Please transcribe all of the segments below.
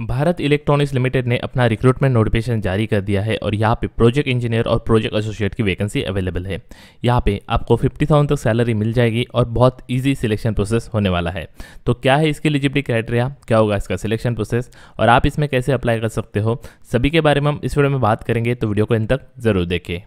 Bharat Electronics Limited ने अपना recruitment notification जारी कर दिया है और यहाँ पे प्रोजेक्ट इंजीनियर और प्रोजेक्ट एसोसिएट की वैकेंसी अवेलेबल है यहाँ पे आपको 50,000 तक सैलरी मिल जाएगी और बहुत इजी सिलेक्शन प्रोसेस होने वाला है तो क्या है इसकी एलिजिबिलिटी क्राइटेरिया क्या होगा इसका सिलेक्शन प्रोसेस और आप इसमें कैसे अप्लाई कर सकते हो सभी के बारे में हम इस वीडियो में बात करेंगे तो वीडियो को इन तक ज़रूर देखें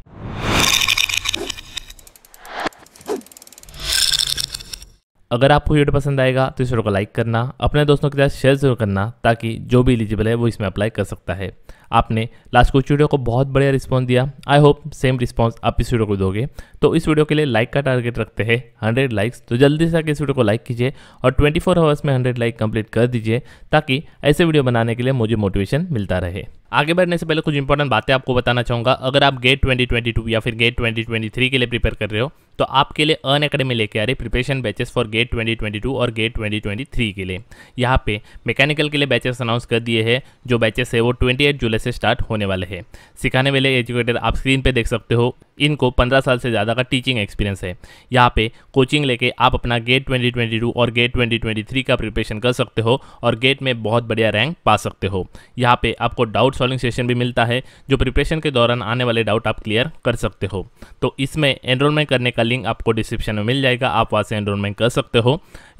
अगर आपको वीडियो पसंद आएगा तो इस वीडियो को लाइक करना अपने दोस्तों के साथ शेयर जरूर करना ताकि जो भी एलिजिबल है वो इसमें अप्लाई कर सकता है आपने लास्ट कुछ वीडियो को बहुत बढ़िया रिस्पॉन्स दिया आई होप सेम रिस्पॉन्स आप इस वीडियो को दोगे तो इस वीडियो के लिए लाइक का टारगेट रखते हैं हंड्रेड लाइक्स तो जल्दी से आके इस वीडियो को लाइक कीजिए और ट्वेंटी फोर आवर्स में हंड्रेड लाइक कंप्लीट कर दीजिए ताकि ऐसे वीडियो बनाने के लिए मुझे मोटिवेशन मिलता रहे आगे बढ़ने से पहले कुछ इंपॉर्टेंट बातें आपको बताना चाहूँगा अगर आप गेट 2022 या फिर गेट 2023 के लिए प्रिपेयर कर रहे हो तो आपके लिए अन अकेडमी लेके आ रही प्रिपरेशन बैचेस फॉर गेट 2022 और गेट 2023 के लिए यहाँ पे मैकेनिकल के लिए बैचेस अनाउंस कर दिए हैं जो बैचेस है वो 28 जुलाई वाले से स्टार्ट होने वाले हैं सिखाने वाले एजुकेटर आप स्क्रीन पे देख सकते हो इनको 15 साल से ज़्यादा का टीचिंग एक्सपीरियंस है यहाँ पे कोचिंग लेके आप अपना गेट 2022 और गेट 2023 का प्रिपरेशन कर सकते हो और गेट में बहुत बढ़िया रैंक पा सकते हो यहाँ पे आपको डाउट सॉल्विंग सेशन भी मिलता है जो प्रिपरेशन के दौरान आने वाले डाउट आप क्लियर कर सकते हो तो इसमें एनरोलमेंट करने का लिंक आपको डिस्क्रिप्शन में मिल जाएगा आप वहाँ से एनरोलमेंट कर सकते हो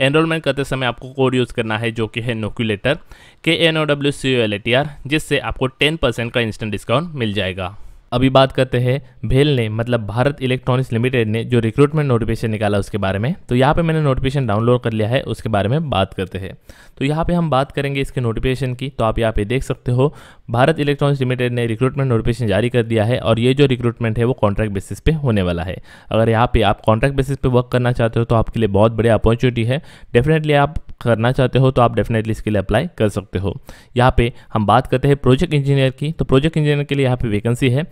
एनरोलमेंट करते समय आपको कोड यूज़ करना है जो कि है नोक्यूलेटर के N O W C O L A T R जिससे आपको टेन परसेंट का इंस्टेंट डिस्काउंट मिल जाएगा अभी बात करते हैं भेल ने मतलब भारत इलेक्ट्रॉनिक्स लिमिटेड ने जो रिक्रूटमेंट नोटिफिकेशन निकाला उसके बारे में तो यहाँ पे मैंने नोटिफिकेशन डाउनलोड कर लिया है उसके बारे में बात करते हैं तो यहाँ पे हम बात करेंगे इसके नोटिफिकेशन की तो आप यहाँ पे देख सकते हो भारत इलेक्ट्रॉनिक्स लिमिटेड ने रिक्रूटमेंट नोटिफिकेशन जारी कर दिया है और ये जो रिक्रूटमेंट है वो कॉन्ट्रैक्ट बेसिस पे होने वाला है अगर यहाँ पे आप कॉन्ट्रैक्ट बेसिस पे वर्क करना चाहते हो तो आपके लिए बहुत बड़ी अपॉर्चुनिटी है डेफिनेटली आप करना चाहते हो तो आप डेफिनेटली इसके लिए अप्लाई कर सकते हो यहाँ पे हम बात करते हैं प्रोजेक्ट इंजीनियर की तो प्रोजेक्ट इंजीनियर के लिए यहाँ पे वैकेंसी है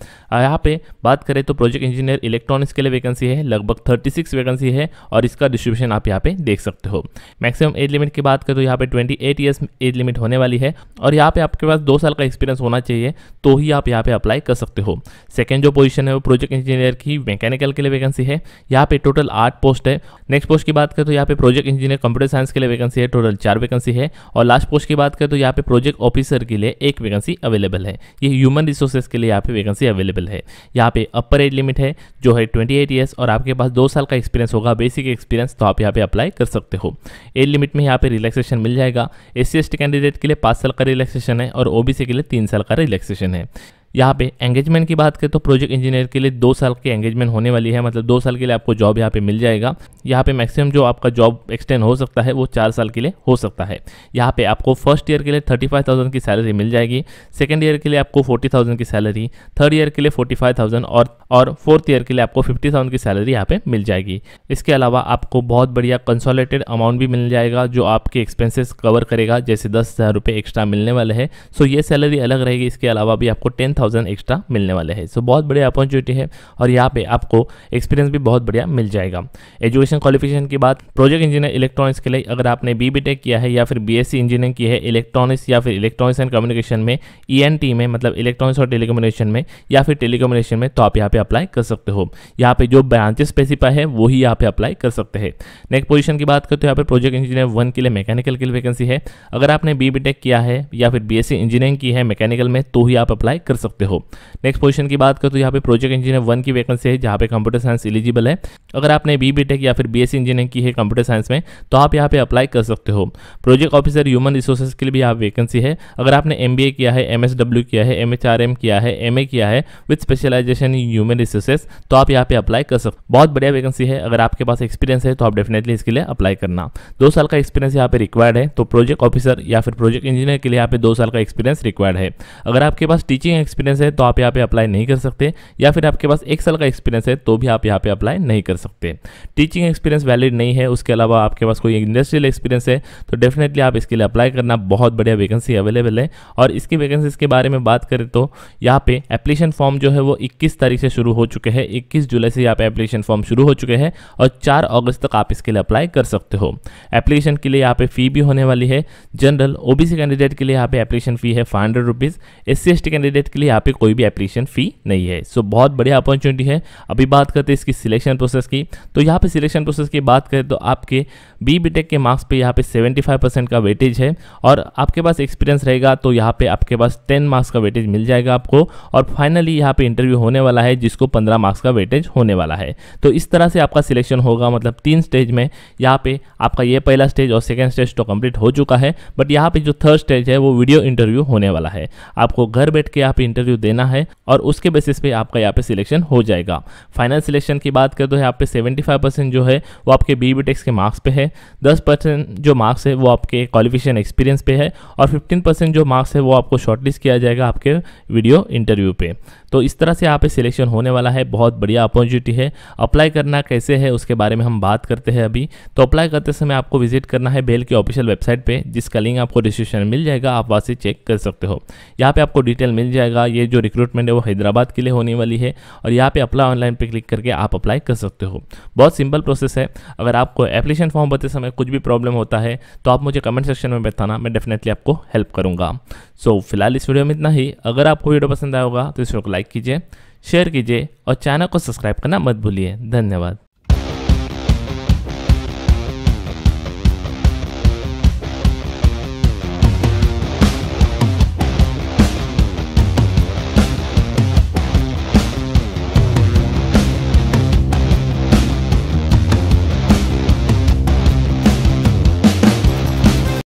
यहाँ पे बात करें तो प्रोजेक्ट इंजीनियर इलेक्ट्रॉनिक्स के लिए वैकेंसी है लगभग 36 वैकेंसी है और इसका डिस्ट्रीब्यूशन आप यहाँ पे देख सकते हो मैक्सिमम एज लिमिट की बात करें तो यहाँ पे 28 एट ईयर्स एज लिमिट होने वाली है और यहाँ पे आपके पास दो साल का एक्सपीरियंस होना चाहिए तो ही आप यहाँ पे अप्लाई कर सकते हो सेकेंड जो पोजिशन है वो प्रोजेक्ट इंजीनियर की मैकेनिकल के लिए वैकेंसी है यहाँ पे टोटल आठ पोस्ट है नेक्स्ट पोस्ट की बात करें तो यहाँ पे प्रोजेक्ट इंजीनियर कंप्यूटर साइंस के लिए वैकेंसी है टोटल चार वैकेंसी है और लास्ट पोस्ट की बात करें तो यहाँ पे प्रोजेक्ट ऑफिसर के लिए एक वैकेंसी अवेलेबल है ये ह्यूमन रिसोर्सेज के लिए यहाँ पे वैकेंसी अवेलेबल है यहाँ पे अपर एज लिमिट है जो है 28 इयर्स और आपके पास दो साल का एक्सपीरियंस होगा बेसिक एक्सपीरियंस तो आप यहाँ पे अप्लाई कर सकते हो एज लिमिट में यहाँ पे रिलैक्सेशन मिल जाएगा एस सी कैंडिडेट के लिए पाँच साल का रिलैक्सेशन है और ओ के लिए तीन साल का रिलैक्सेशन है यहाँ पे एंगेजमेंट की बात करें तो प्रोजेक्ट इंजीनियर के लिए दो साल की एंगेजमेंट होने वाली है मतलब दो साल के लिए आपको जॉब यहाँ पे मिल जाएगा यहाँ पे मैक्सिमम जो आपका जॉब एक्सटेंड हो सकता है वो चार साल के लिए हो सकता है यहाँ पे आपको फर्स्ट ईयर के लिए थर्टी फाइव थाउजेंड की सैलरी मिल जाएगी सेकेंड ईयर के लिए आपको फोर्टी थाउजेंड की सैलरी थर्ड ईयर के लिए फोर्टी फाइव थाउजेंड और और फोर्थ ईयर के लिए आपको फिफ्टी थाउजेंड की सैलरी यहाँ पे मिल जाएगी इसके अलावा आपको बहुत बढ़िया कंसोलेटेड अमाउंट भी मिल जाएगा जो आपके एक्सपेंसेस कवर करेगा जैसे दस हज़ार रुपये एक्स्ट्रा मिलने वाले हैं सो ये सैलरी अलग रहेगी इसके अलावा भी आपको टेन थाउजेंड एक्स्ट्रा मिलने वाले हैं सो so, बहुत बढ़िया अपॉर्चुनिटी है और यहाँ पे आपको एक्सपीरियंस भी बहुत बढ़िया मिल जाएगा एजुकेशन क्वालिफिकेशन की बात प्रोजेक्ट इंजीनियर इलेक्ट्रॉनिक्स के लिए अगर आपने बी बी टेक किया है या फिर बी एस सी इंजीनियरिंग की है इलेक्ट्रॉनिक्स या फिर इलेक्ट्रॉनिक्स एंड कम्युनिकेशन में ई एन टी में मतलब इलेक्ट्रॉनिक्स और टेलीकम्युनिकेशन में या फिर टेलीकम्युनिकेशन में तो आप यहाँ पे अप्लाई कर सकते हो यहाँ पे जो ब्रांचेस स्पेसिफाई है वही यहाँ पे अप्लाई कर सकते हैं नेक्स्ट पोजीशन की बात करते तो यहाँ पर प्रोजेक्ट इंजीनियर वन के लिए मैकेनिकल के लिए वैकेंसी है अगर आपने बी बी टेक किया है या फिर बी एस सी इंजीनियरिंग की है मैकेनिकल में तो ही आप अप्लाई कर सकते सकते हो नेक्स्ट पोजीशन की बात करो तो यहाँ पे प्रोजेक्ट इंजीनियर वन की वैकेंसी है जहाँ पे कंप्यूटर साइंस एलिजिबल है अगर आपने बी बी या फिर बी इंजीनियरिंग की है कंप्यूटर साइंस में तो आप यहाँ पे अप्लाई कर सकते हो प्रोजेक्ट ऑफिसर ह्यूमन रिसोर्सेज के लिए भी यहाँ वैकेंसी है अगर आपने एम किया है एम किया है एम किया है एम किया है with specialization in human resources तो आप यहाँ पे अप्लाई कर सकते बहुत बढ़िया वैकेंसी है अगर आपके पास एक्सपीरियंस है तो आप डेफिनेटली इसके लिए अप्लाई करना दो साल का एक्सपीरियंस यहाँ पे रिक्वायर्ड है तो प्रोजेक्ट ऑफिसर या फिर प्रोजेक्ट इंजीनियर के लिए यहाँ पे दो साल का एक्सपीरियंस रिक्वायर्ड है अगर आपके पास टीचिंग एक्सपीरियंस है तो आप यहाँ पे अप्लाई नहीं कर सकते या फिर आपके पास एक साल का एक्सपीरियंस है तो भी आप यहाँ पे अप्लाई नहीं कर सकते टीचिंग एक्सपीरियंस वैलिड नहीं है उसके अलावा आपके पास कोई इंडस्ट्रियल एक्सपीरियंस है तो डेफिनेटली आप इसके लिए अप्लाई करना बहुत बढ़िया वैकेंसी अवेलेबल है और इसकी वैकेंसीज के बारे में बात करें तो यहाँ पे एप्लीकेशन फॉर्म जो है वो इक्कीस तारीख से शुरू हो चुके हैं इक्कीस जुलाई से यहाँ पे एप्लीकेशन फॉर्म शुरू हो चुके हैं और चार अगस्त तक आप इसके लिए अप्लाई कर सकते हो एप्लीकेशन के लिए यहाँ पे फी भी होने वाली है जनरल ओबीसी कैंडिडेट के लिए यहाँ पे एप्लीकेशन फी है five hundred rupees S C candidate के लिए लिए यहाँ पे कोई भी एप्लीकेशन फ़ी नहीं है सो बहुत बढ़िया अपॉर्चुनिटी है अभी बात करते हैं इसकी सिलेक्शन प्रोसेस की तो यहाँ पे सिलेक्शन प्रोसेस की बात करें तो आपके बी बी के मार्क्स पे यहाँ पे 75 परसेंट का वेटेज है और आपके पास एक्सपीरियंस रहेगा तो यहाँ पे आपके पास 10 मार्क्स का वेटेज मिल जाएगा आपको और फाइनली यहाँ पे इंटरव्यू होने वाला है जिसको पंद्रह मार्क्स का वेटेज होने वाला है तो इस तरह से आपका सिलेक्शन होगा मतलब तीन स्टेज में यहाँ पर आपका ये पहला स्टेज और सेकेंड स्टेज तो कम्प्लीट हो चुका है बट यहाँ पर जो थर्ड स्टेज है वो वीडियो इंटरव्यू होने वाला है आपको घर बैठ के यहाँ पे इंटरव्यू देना है और उसके बेसिस पे आपका यहाँ पे सिलेक्शन हो जाएगा फाइनल सिलेक्शन की बात करें तो यहाँ पे 75 परसेंट जो है वो आपके बी बी के मार्क्स पे है 10 परसेंट जो मार्क्स है वो आपके क्वालिफिकेशन एक्सपीरियंस पे है और 15 परसेंट जो मार्क्स है वो आपको शॉर्टलिस्ट किया जाएगा आपके वीडियो इंटरव्यू पे तो इस तरह से यहाँ पे सिलेक्शन होने वाला है बहुत बढ़िया अपॉर्चुनिटी है अप्लाई करना कैसे है उसके बारे में हम बात करते हैं अभी तो अप्लाई करते समय आपको विजिट करना है बेल की ऑफिशियल वेबसाइट पर जिसका लिंक आपको डिस्क्रिप्शन मिल जाएगा आप वहाँ से चेक कर सकते हो यहाँ पर आपको डिटेल मिल जाएगा ये जो रिक्रूटमेंट है वो हैदराबाद के लिए होने वाली है और यहाँ पर अप्लाई ऑनलाइन पर क्लिक करके आप अप्लाई कर सकते हो बहुत सिंपल प्रोसेस है अगर आपको एप्लीकेशन फॉर्म भरते समय कुछ भी प्रॉब्लम होता है तो आप मुझे कमेंट सेक्शन में बताना मैं डेफिनेटली आपको हेल्प करूँगा सो so, फिलहाल इस वीडियो में इतना ही अगर आपको वीडियो पसंद आया होगा तो इस वीडियो को लाइक कीजिए शेयर कीजिए और चैनल को सब्सक्राइब करना मत भूलिए धन्यवाद